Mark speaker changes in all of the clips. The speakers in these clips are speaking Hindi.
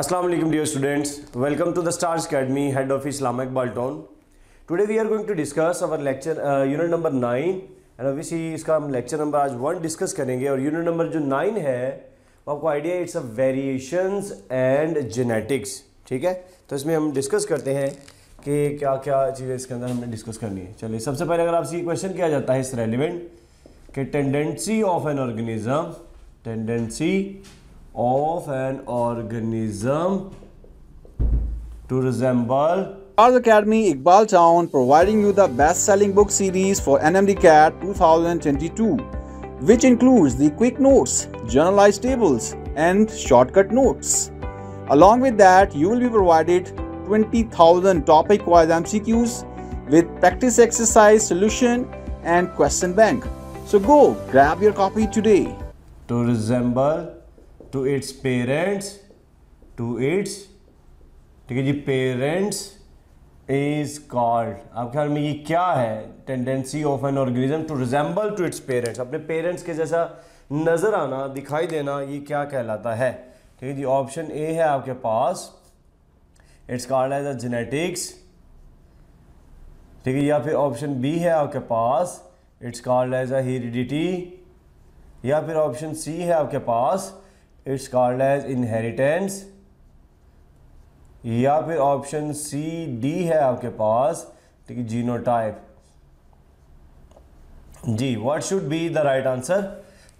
Speaker 1: Assalamu alaikum dear students. Welcome to the Stars Academy, head of Islamic Balton. Today we are going to discuss our lecture uh, unit number 9 and obviously इसका हम lecture number आज 1 discuss करेंगे और unit number जो 9 है वो आपको idea it's a variations and genetics ठीक है तो इसमें हम discuss करते हैं कि क्या क्या चीज़ें इसके अंदर हमने डिस्कस करनी है चलिए सबसे पहले अगर आपसे ये क्वेश्चन किया जाता है इस रेलिवेंट कि tendency of an organism tendency of an organism to resemble Stars Academy Iqbal Town providing you the best-selling book series for NMD CAT 2022 which includes the quick notes, generalized tables and shortcut notes. Along with that, you will be provided 20,000 topic-wise MCQs with practice exercise solution and question bank. So go grab your copy today. To resemble to its parents to its ठीक है जी पेरेंट्स इज कॉल्ड आपके ख्याल में ये क्या है tendency of an organism to resemble to its parents अपने पेरेंट्स के जैसा नज़र आना दिखाई देना ये क्या कहलाता है ठीक है जी ऑप्शन ए है आपके पास it's called as a genetics ठीक है या फिर ऑप्शन बी है आपके पास it's called as a heredity या फिर ऑप्शन सी है आपके पास इट्स कॉल्ड एज इनहेरिटेंस या फिर ऑप्शन सी डी है आपके पास ठीक है जीनोटाइप जी what should be the right answer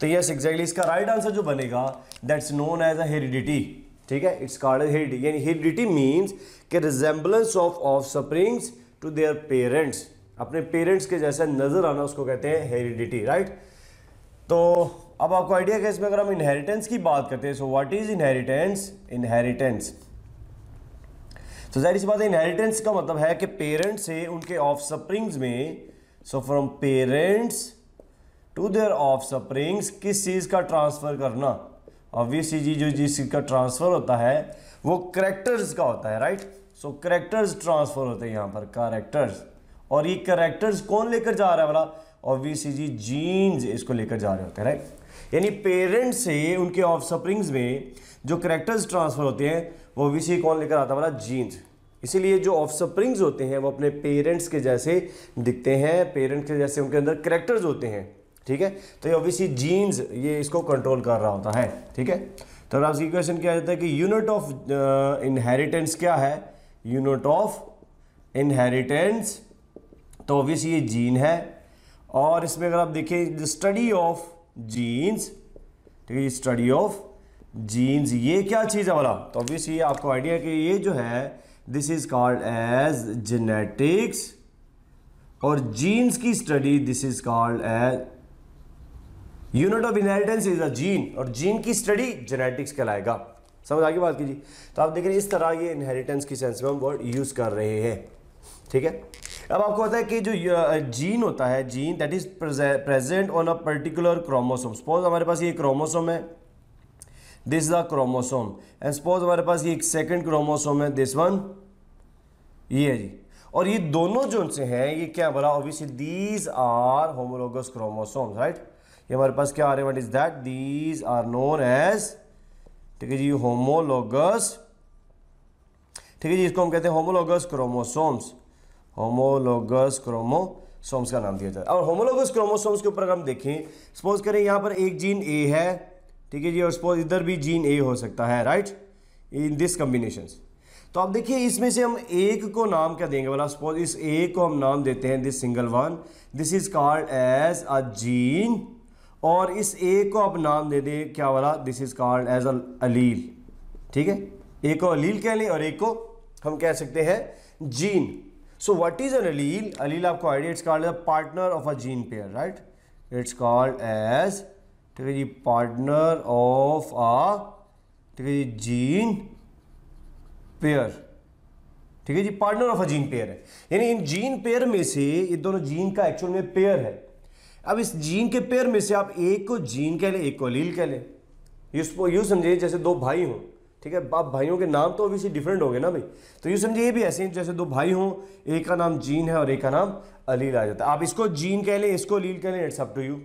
Speaker 1: तो यस एग्जैक्टली इसका राइट आंसर जो बनेगा that's known as a heredity ठीक है इट्स कॉल्ड हेरिडिटी यानी हेरिडिटी मीन्स के resemblance of offsprings to their parents अपने पेरेंट्स के जैसे नज़र आना उसको कहते हैं हेरिडिटी राइट तो अब आपको आइडिया कि इसमें अगर हम इनहेरिटेंस की बात करते हैं so what is inheritance inheritance तो जाहिर सी बात है इनहेरिटेंस का मतलब है कि पेरेंट्स से उनके ऑफ स्प्रिंग्स में so from parents to their offsprings किस चीज़ का ट्रांसफ़र करना ऑब्वियसली जी जो जिस चीज़ का ट्रांसफ़र होता है वो करेक्टर्स का होता है राइट सो करेक्टर्स ट्रांसफ़र होते हैं यहां पर करेक्टर्स और ये करेक्टर्स कौन लेकर जा रहा है बोला ऑब्वियसली जी जीन्स इसको लेकर जा रहे होते हैं राइट यानी पेरेंट्स से उनके ऑफ स्प्रिंग्स में जो करेक्टर्स ट्रांसफ़र होते हैं वो विषय कौन लेकर आता बड़ा जीन्स इसीलिए जो ऑफ स्प्रिंग्स होते हैं वो अपने पेरेंट्स के जैसे दिखते हैं पेरेंट्स के जैसे उनके अंदर करेक्टर्स होते हैं ठीक है तो ये ऑब्वियसली जीन्स ये इसको कंट्रोल कर रहा होता है ठीक है तो अगर आपसे क्वेश्चन किया जाता है कि यूनिट ऑफ इनहेरिटेंस क्या है यूनिट ऑफ इनहेरिटेंस तो ऑब्वियसली ये जीन है और इसमें अगर आप देखें स्टडी ऑफ जीन्स ठीक है स्टडी ऑफ जीन्स ये क्या चीज़ है वाला तो ऑब्वियसली आपको आइडिया कि ये जो है this is called as genetics और जीन्स की study this is called as unit of inheritance is a gene और जीन की स्टडी जेनेटिक्स कहलाएगा समझ आगे बात कीजिए तो आप देख रहे हैं इस तरह ये इनहेरिटेंस की सेंस में हम वर्ड यूज़ कर रहे हैं ठीक है अब आपको पता है कि जो जीन होता है gene that is present on a particular chromosome suppose हमारे पास ये क्रोमोसोम है this a chromosome and suppose हमारे पास ये एक सेकेंड क्रोमोसोम है दिस वन ये है जी और ये दोनों जो से हैं ये क्या बोला obviously these are homologous chromosome right ये हमारे पास क्या आ रहे what is that these are known as ठीक है जी होमोलोगस ठीक है जी इसको हम कहते हैं होमोलोगस क्रोमोसोम्स होमोलोगस क्रोमोसोम्स का नाम दिया जाता है और होमोलोगस क्रोमोसोम्स के ऊपर अगर हम देखें सपोज करें यहाँ पर एक जीन ए है ठीक है जी और सपोज इधर भी जीन ए हो सकता है राइट इन दिस कम्बिनेशन तो आप देखिए इसमें से हम एक को नाम क्या देंगे बोला सपोज इस एक को हम नाम देते हैं this single one this is called as a gene और इस ए को आप नाम दे दें क्या वाला this is called as allele ठीक है एक को अलील कह लें और एक को हम कह सकते हैं gene so what is an allele allele आपको idea it's called partner of a gene pair right it's called as ठीक है जी पार्टनर ऑफ अ ठीक है जी जीन पेयर ठीक है जी partner of a gene pair है यानी इन जीन पेयर में से ये दोनों जीन का एक्चुअल में पेयर है अब इस जीन के पेयर में से आप एक को जीन कह लें एक को अलील कह लें यू समझिए जैसे दो भाई हों ठीक है आप भाइयों के नाम तो ऑब्वियसली डिफरेंट होंगे ना भाई तो ये समझिए ये भी ऐसे हैं जैसे दो भाई हों एक का नाम जीन है और एक का नाम अलील आ जाता है आप इसको जीन कह लें इसको अलील कह लें इट्स अप टू यू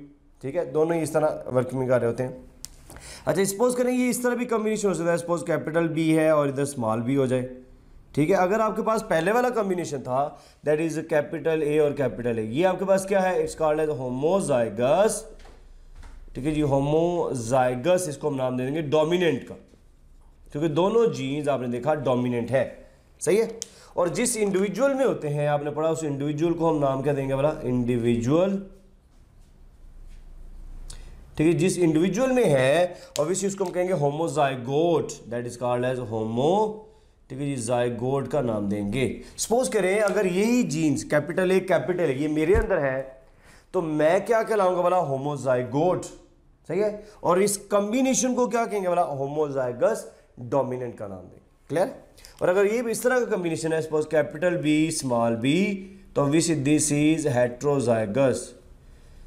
Speaker 1: ठीक है दोनों ही इस तरह वर्किंग में कर रहे होते हैं अच्छा सपोज करें ये इस तरह भी कम्बिनेशन हो सकता है सपोज कैपिटल बी है और इधर स्मॉल बी हो जाए ठीक है अगर आपके पास पहले वाला कॉम्बिनेशन था दैट इज कैपिटल ए और कैपिटल ए ये आपके पास क्या है इट्स कॉल्ड एज होमोजाइगस ठीक है जी होमोजाइगस इसको हम नाम दे देंगे डोमिनेंट का क्योंकि दोनों जीन्स आपने देखा डोमिनेंट है सही है और जिस इंडिविजुअल में होते हैं आपने पढ़ा उस इंडिविजुअल को हम नाम क्या देंगे बोला इंडिविजुअल ठीक है जिस इंडिविजुअल में है ऑब्वियसली उसको हम कहेंगे homozygote that is called as homo ठीक है जी जायगोट का नाम देंगे सपोज करें अगर यही जीन्स कैपिटल ए कैपिटल ये मेरे अंदर है तो मैं क्या कहलाऊंगा बोला होमोजाइगोट सही है और इस कंबिनेशन को क्या कहेंगे बोला होमोजाइगस डोमिनेंट का नाम दें क्लियर और अगर ये भी इस तरह का कम्बिनेशन है suppose capital B small B तो विच दिस इज हेट्रोजाइगस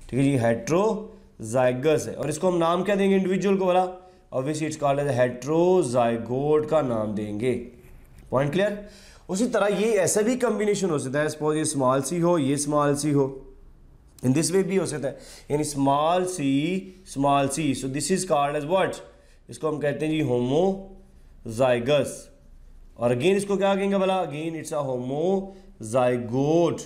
Speaker 1: ठीक है जी हेट्रोजाइगस है और इसको हम नाम क्या देंगे इंडिविजुअल को वाला obviously it's called as heterozygous का नाम देंगे पॉइंट क्लियर उसी तरह ये ऐसा भी कम्बिनेशन हो सकता है सपोज ये स्मॉल सी हो ये स्मॉल सी हो इन दिस वे भी हो सकता है यानी small C small C so this is called as what इसको हम कहते हैं जी होमो जाइगस और अगेन इसको क्या कहेंगे भला अगेन इट्स अ होमोजाइगोट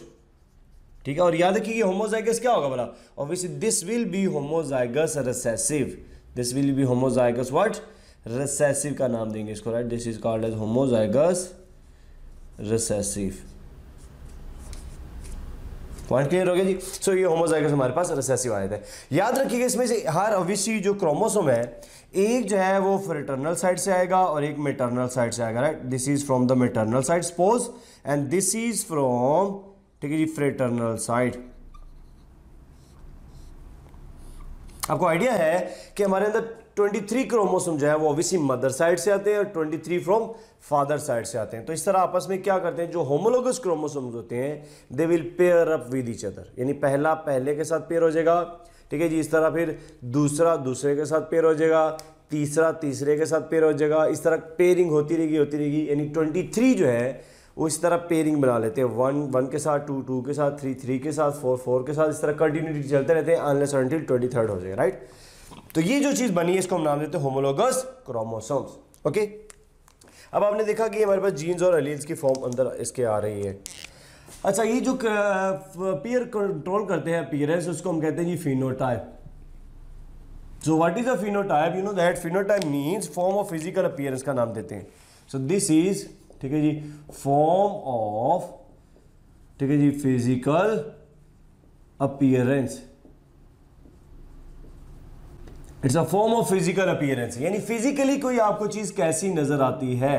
Speaker 1: ठीक है और याद रखिए होमोजाइगस क्या होगा भला obviously this will be homozygous recessive this will be homozygous what recessive का नाम देंगे इसको right this is called as homozygous recessive point clear हो गया जी सो so, ये होमोजाइगस हमारे पास रिसेसिव आए थे याद रखिएगा इसमें से हर अविसी जो क्रोमोसोम है एक जो है वो फ्रेटर्नल साइड से आएगा और एक मेटर्नल साइड से आएगा right this is from the maternal side suppose and this is from ठीक है जी फ्रेटर्नल साइड आपको आइडिया है कि हमारे अंदर 23 क्रोमोसोम जो है वो ओबीसी मदर साइड से आते हैं और 23 फ्रॉम फादर साइड से आते हैं तो इस तरह आपस में क्या करते हैं जो होमोलोगस क्रोमोसोम्स होते हैं they will pair up with each other यानी पहला पहले के साथ पेयर हो जाएगा ठीक है जी इस तरह फिर दूसरा दूसरे के साथ पेयर हो जाएगा तीसरा तीसरे के साथ पेयर हो जाएगा इस तरह पेयरिंग होती रहेगी होती रहेगी यानी ट्वेंटी थ्री जो है वो इस तरह पेयरिंग बना लेते हैं वन वन के साथ टू टू के साथ थ्री थ्री के साथ फोर फोर के साथ इस तरह कंटिन्यूटी चलते रहते हैं अनलेस अनटिल ट्वेंटी थर्ड हो जाएगा राइट तो ये जो चीज़ बनी है इसको हम नाम देते हैं होमोलोगस क्रोमोसोम्स ओके अब आपने देखा कि हमारे पास जीन्स और अलील्स की फॉर्म अंदर इसके आ रही है अच्छा ये जो पेयर कंट्रोल करते हैं अपीयरेंस उसको हम कहते हैं जी phenotype so what is a phenotype you know that phenotype means form of physical appearance का नाम देते हैं सो दिस इज ठीक है जी फॉर्म ऑफ ठीक है जी physical appearance it's a form of physical appearance यानी फिजिकली कोई आपको चीज़ कैसी नज़र आती है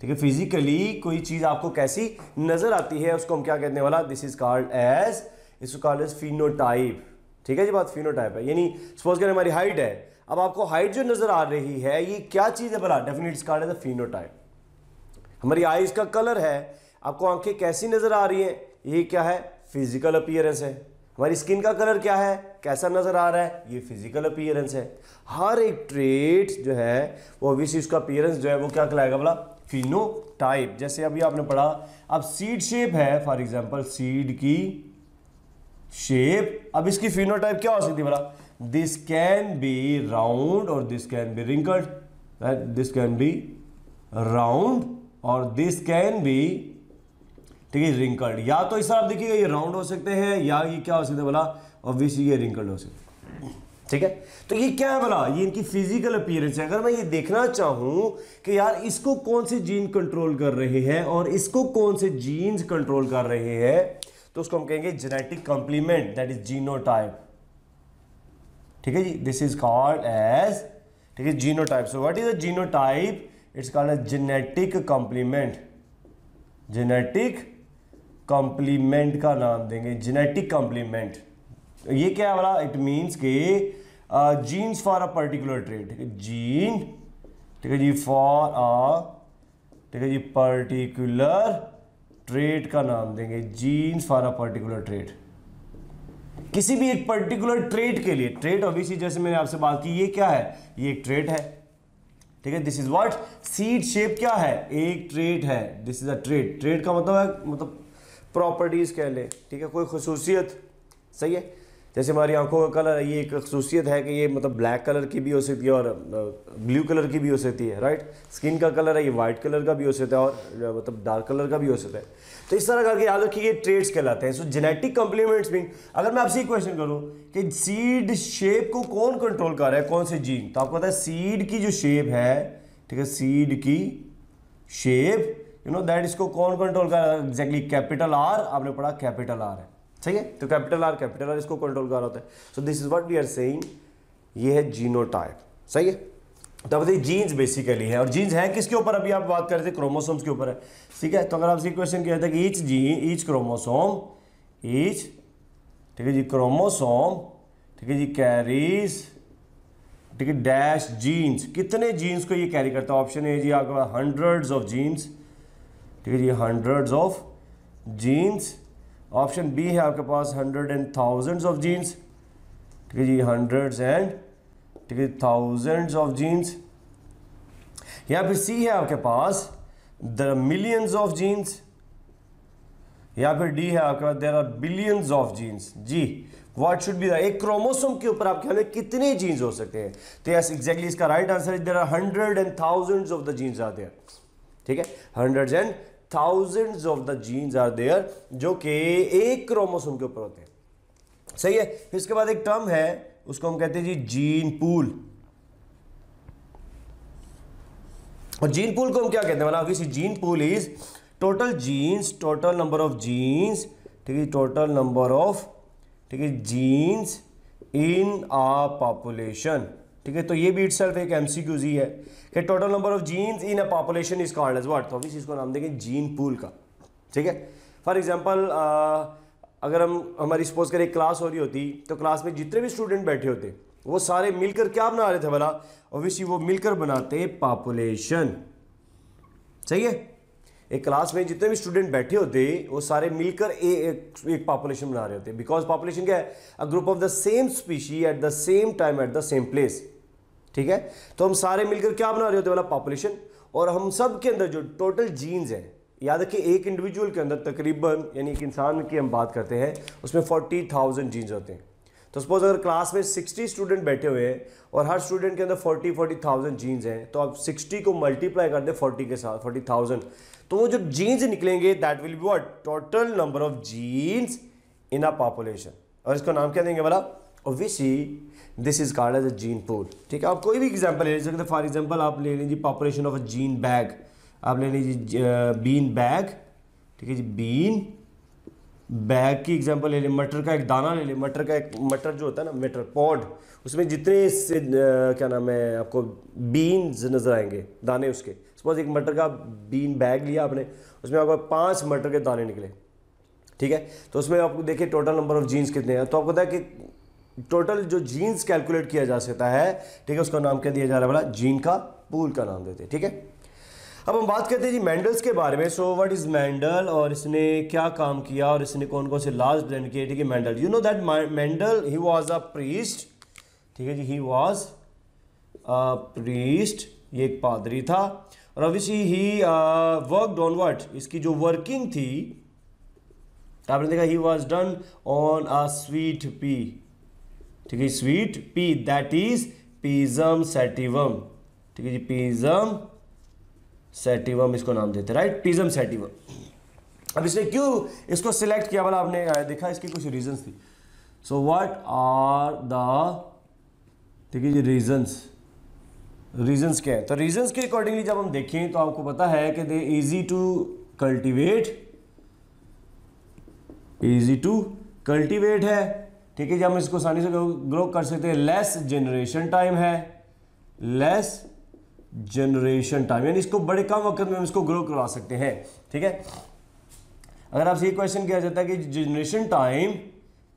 Speaker 1: ठीक है फिजिकली कोई चीज़ आपको कैसी नज़र आती है उसको हम क्या कहने वाला this is called as is called as phenotype ठीक है जी बात फिनोटाइप है यानी सपोज करें हमारी हाइट है अब आपको हाइट जो नज़र आ रही है ये क्या चीज़ है भला definite is called as a phenotype हमारी आईज का कलर है आपको आंखें कैसी नज़र आ रही हैं ये क्या है फिजिकल अपियरेंस है हमारी स्किन का कलर क्या है कैसा नज़र आ रहा है ये फिजिकल अपियरेंस है हर एक ट्रेट जो है वो ऑब्वियसली उसका अपियरेंस जो है वो क्या कहलाएगा बोला फिनो टाइप जैसे अभी आपने पढ़ा अब सीड शेप है फॉर एग्जाम्पल सीड की शेप अब इसकी फिनो टाइप क्या हो सकती है बोला दिस कैन बी राउंड और this can be wrinkled this can be round और दिस कैन बी ठीक है रिंकल्ड या तो इस तरह आप देखिएगा ये राउंड हो सकते हैं या ये क्या हो सकता है बोला ऑब्वियसली ये रिंकल्ड हो सकते ठीक है तो ये क्या है बोला ये इनकी फिजिकल अपीयरेंस है अगर मैं ये देखना चाहूं कि यार इसको कौन से जीन कंट्रोल कर रहे हैं और इसको कौन से जीन्स कंट्रोल कर रहे हैं तो उसको हम कहेंगे genetic complement that is genotype ठीक है जी दिस इज कॉल्ड एज ठीक है genotype so what is a genotype it's called a genetic complement genetic complement का नाम देंगे जेनेटिक कॉम्प्लीमेंट ये क्या वाला इट मींस के genes for a particular trait ठीक है जीन ठीक है जी फॉर अ ठीक है जी पर्टिकुलर ट्रेड का नाम देंगे genes for a particular trait किसी भी एक पर्टिकुलर ट्रेड के लिए ट्रेड ऑब्वियसली जैसे मैंने आपसे बात की ये क्या है ये एक ट्रेड है ठीक है this is what seed shape क्या है एक ट्रेड है this is a trait trait का मतलब है मतलब प्रॉपर्टीज़ कह लें ठीक है कोई खसूसियत सही है जैसे हमारी आंखों का कलर ये एक खसूसियत है कि ये मतलब ब्लैक कलर की भी हो सकती है और ब्लू कलर की भी हो सकती है राइट स्किन का कलर है ये वाइट कलर का भी हो सकता है और मतलब डार्क कलर का भी हो सकता है तो इस तरह करके याद रखिए ये ट्रेड्स कहलाते हैं सो जेनेटिक कम्प्लीमेंट्स भी अगर मैं आपसे क्वेश्चन करूँ कि सीड शेप को कौन कंट्रोल कर रहा है कौन से जीन तो आपको पता है सीड की जो शेप है ठीक है सीड की शेप यू नो दैट इसको कौन कंट्रोल कर रहा है एग्जैक्टली कैपिटल आर आपने पढ़ा कैपिटल आर है ठीक है तो कैपिटल आर कैपिटल आर इसको कंट्रोल कर रहा होता है so this is what we are saying ये है टाइप सही है तो देखिए जीन्स बेसिकली है और जीन्स है किसके ऊपर अभी आप बात कर रहे थे क्रोमोसोम्स के ऊपर है ठीक है तो अगर आपसे क्वेश्चन किया था कि each gene each chromosome each ठीक है जी क्रोमोसोम ठीक है जी कैरीज ठीक है डैश जीन्स कितने जीन्स को ये कैरी करता है ऑप्शन ए जी आपके पास हंड्रेड्स ऑफ जीन्स ठीक है जी hundreds of genes option B है आपके पास hundred and thousands of genes ठीक है जी हंड्रेड्स एंड ठीक है थाउजेंड्स ऑफ जीन्स या फिर सी है आपके पास द मिलियंस ऑफ जीन्स या फिर डी है आपके पास there are billions of genes जी व्हाट शुड बी एक क्रोमोसोम के ऊपर आपके हमें कितने जीन्स हो सकते हैं तो यस एग्जैक्टली इसका right answer there are hundred and thousands of the genes आते हैं ठीक है hundred and thousands of the genes are there जो कि एक क्रोमोसोम के ऊपर होते हैं सही है फिर इसके बाद एक टर्म है उसको हम कहते हैं जी जीन पूल और जीन पूल को हम क्या कहते हैं मतलब किसी gene pool is total genes total number of genes ठीक है टोटल नंबर ऑफ ठीक है जीन्स इन आ पॉपुलेशन ठीक है तो ये भी इट सेल्फ एक एम सी ही है कि total number of genes in a population is called as what तो अभी इसको नाम देंगे जीन पूल का ठीक है फॉर एग्जाम्पल अगर हम हमारी सपोज करें क्लास हो रही होती तो क्लास में जितने भी स्टूडेंट बैठे होते वो सारे मिलकर क्या बना रहे थे भला ऑब्वियसली वो मिलकर बनाते पॉपुलेशन सही है एक क्लास में जितने भी स्टूडेंट बैठे होते वो सारे मिलकर ए, एक एक पॉपुलेशन बना रहे होते बिकॉज पॉपुलेशन क्या है a group of the same species at the same time at the same place ठीक है तो हम सारे मिलकर क्या बना रहे होते वाला पॉपुलेशन और हम सब के अंदर जो टोटल जीन्स हैं याद रखिए एक इंडिविजुअल के अंदर तकरीबन यानी एक इंसान की हम बात करते हैं उसमें फोर्टी थाउजेंड जीन्स होते हैं तो सपोज अगर क्लास में 60 स्टूडेंट बैठे हुए हैं और हर स्टूडेंट के अंदर 40 फोर्टी थाउजेंड जीन्स हैं तो आप 60 को मल्टीप्लाई कर दें 40 के साथ 40,000 तो वो जो जीन्स निकलेंगे that will be what total number of genes in a population और इसका नाम क्या देंगे बोला obviously this is called as a gene pool ठीक है आप कोई भी एग्जाम्पल ले सकते फॉर एग्जाम्पल आप ले लीजिए population of a gene bag आप ले लीजिए बीन बैग ठीक है जी बीन बैग की एग्जांपल ले लें मटर का एक दाना ले लें मटर का एक मटर जो होता है ना मटर पॉड उसमें जितने से क्या नाम है आपको बीन्स नज़र आएंगे दाने उसके सपोज एक मटर का बीन बैग लिया आपने उसमें आपको पाँच मटर के दाने निकले ठीक है तो उसमें आपको देखिए टोटल नंबर ऑफ जीन्स कितने हैं तो आपको पता है कि टोटल जो जीन्स कैलकुलेट किया जा सकता है ठीक है उसका नाम क्या दिया जा रहा है बड़ा जीन का पूल का नाम देते हैं ठीक है अब हम बात करते हैं जी मैंडल्स के बारे में सो व्हाट इज़ मैंडल और इसने क्या काम किया और इसने कौन कौन से लास्ट ब्रांड किए ठीक है Mendel you know that Mendel he was a priest ठीक है जी ही वाज अ प्रीस्ट ये एक पादरी था और obviously he work on what इसकी जो वर्किंग थी आपने देखा he was done on a sweet pea ठीक है sweet pea that is Pisum sativum ठीक है जी पीजम सेटिवम इसको नाम देते राइट पीजम सेटिवम अब इसने क्यों इसको सिलेक्ट किया वाला आपने देखा इसकी कुछ रीजंस थी सो व्हाट आर द देखिए जी रीजंस रीजंस क्या है तो रीजंस के अकॉर्डिंगली जब हम देखें तो आपको पता है कि they easy to cultivate easy to cultivate है ठीक है जब हम इसको आसानी से ग्रो कर सकते हैं लेस जनरेशन टाइम है लेस जनरेशन टाइम यानी इसको बड़े कम वक्त में हम इसको ग्रो करवा सकते हैं ठीक है अगर आपसे ये क्वेश्चन किया जाता है कि जनरेशन टाइम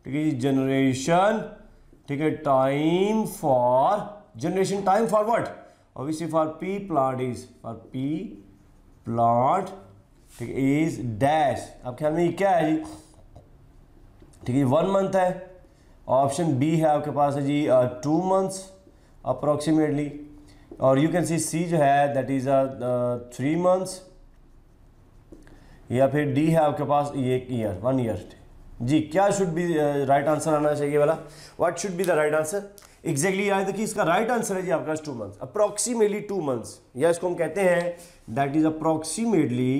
Speaker 1: ठीक है जनरेशन ठीक है time for generation time for what obviously for pea plant is for pea plant ठीक है इज डैश आप ख्याल में ये क्या है जी ठीक है वन मंथ है ऑप्शन बी है आपके पास है जी टू मंथ्स अप्रोक्सीमेटली और यू कैन सी सी जो है that is a three months या फिर डी है आपके पास ये एक ईयर वन ईयर जी क्या शुड बी राइट आंसर आना चाहिए वाला what should be the right answer exactly याद कि इसका राइट right आंसर है जी आपका two months approximately two months या इसको हम कहते हैं that is approximately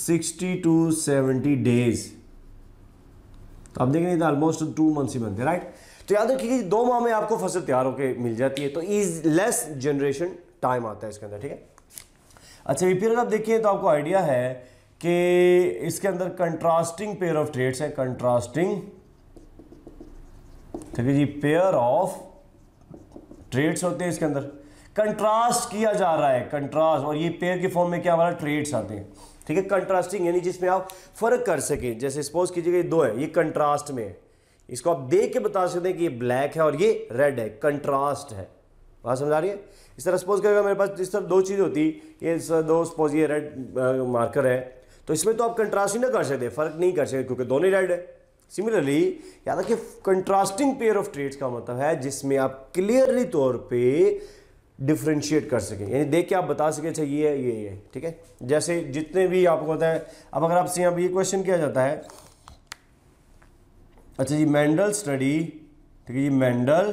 Speaker 1: sixty to seventy days तो आप देखेंगे ऑलमोस्ट टू मंथ्स ही बनते राइट right? तो याद रखिए दो माह में आपको फसल तैयार होकर मिल जाती है तो इज लेस जनरेशन टाइम आता है इसके अंदर ठीक है अच्छा ये पीरियड आप देखिए तो आपको आइडिया है कि इसके अंदर कंट्रास्टिंग पेयर ऑफ ट्रेड्स है कंट्रास्टिंग ठीक है जी पेयर ऑफ ट्रेड्स होते हैं इसके अंदर कंट्रास्ट किया जा रहा है कंट्रास्ट और ये पेयर के फॉर्म में क्या हमारा ट्रेड्स आते हैं ठीक है कंट्रास्टिंग यानी जिसमें आप फर्क कर सके जैसे सपोज कीजिएगा ये दो है ये कंट्रास्ट में है इसको आप देख के बता सकते हैं कि ये ब्लैक है और ये रेड है कंट्रास्ट है बात समझ आ रही है इस तरह सपोज करेगा मेरे पास इस तरह दो चीज़ होती ये दो सपोज ये रेड मार्कर है तो इसमें तो आप कंट्रास्ट ही ना कर सकते फ़र्क नहीं कर सकते क्योंकि दोनों रेड है सिमिलरली याद रखिए कंट्रास्टिंग पेयर ऑफ ट्रेड्स का मतलब है जिसमें आप क्लियरली तौर पे डिफ्रेंशिएट कर सकें यानी देख के आप बता सके अच्छा ये है ये है ठीक है जैसे जितने भी आपको होता है अब अगर आपसे यहाँ ये क्वेश्चन किया जाता है अच्छा जी मेंडल स्टडी ठीक है जी मेंडल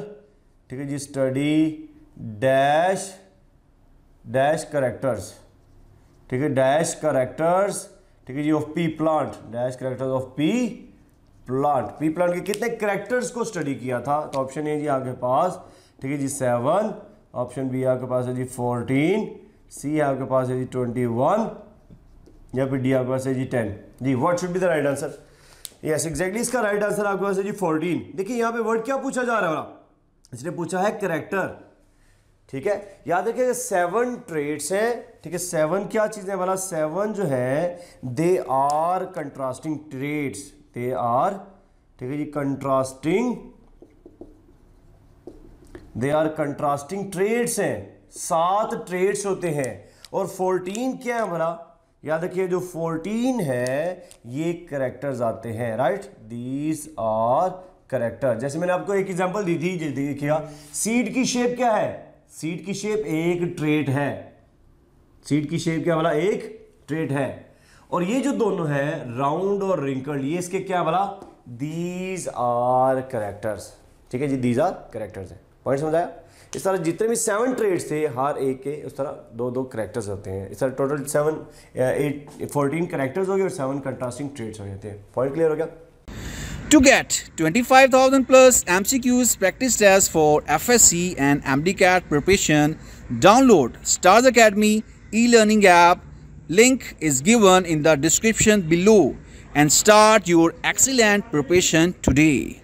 Speaker 1: ठीक है जी स्टडी डैश डैश करेक्टर्स ठीक है डैश करेक्टर्स ठीक है जी of pea plant dash characters of pea plant pea plant के कितने करेक्टर्स को स्टडी किया था तो ऑप्शन ए जी आपके पास ठीक है जी सेवन ऑप्शन बी आपके पास है जी फोर्टीन सी आपके पास है जी ट्वेंटी वन या फिर डी आपके पास है जी टेन जी what should be the right answer yes exactly इसका राइट आंसर आपके पास है जी फोर्टीन देखिए यहाँ पे वर्ड क्या पूछा जा रहा है इसने पूछा है करेक्टर ठीक है याद रखिए सेवन ट्रेड्स हैं ठीक है सेवन क्या चीज़ है वाला सेवन जो है they are contrasting traits they are ठीक है जी contrasting they are contrasting traits हैं सात ट्रेड्स होते हैं और फोर्टीन क्या है हमारा याद रखिए जो 14 है ये करेक्टर्स आते हैं राइट दीज आर करेक्टर जैसे मैंने आपको एक एग्जांपल दी थी देखिएगा सीड की शेप क्या है सीड की शेप एक ट्रेट है सीड की शेप क्या वाला एक ट्रेट है और ये जो दोनों है राउंड और रिंकल्ड ये इसके क्या वाला दीज आर करेक्टर्स ठीक है जी दीज आर करेक्टर्स है पॉइंट समझ आया इस तरह जितने भी सेवन ट्रेड्स थे हर एक के उस तरह दो दो करेक्टर्स होते हैं इस तरह total seven eight fourteen characters हो गए और सेवन कंट्रास्टिंग ट्रेड्स हो जाते हैं पॉइंट क्लियर हो गया to get twenty five thousand plus M C Qs practice test for F S C and M D CAT preparation download Stars Academy e learning app link is given in the description below and start your excellent preparation today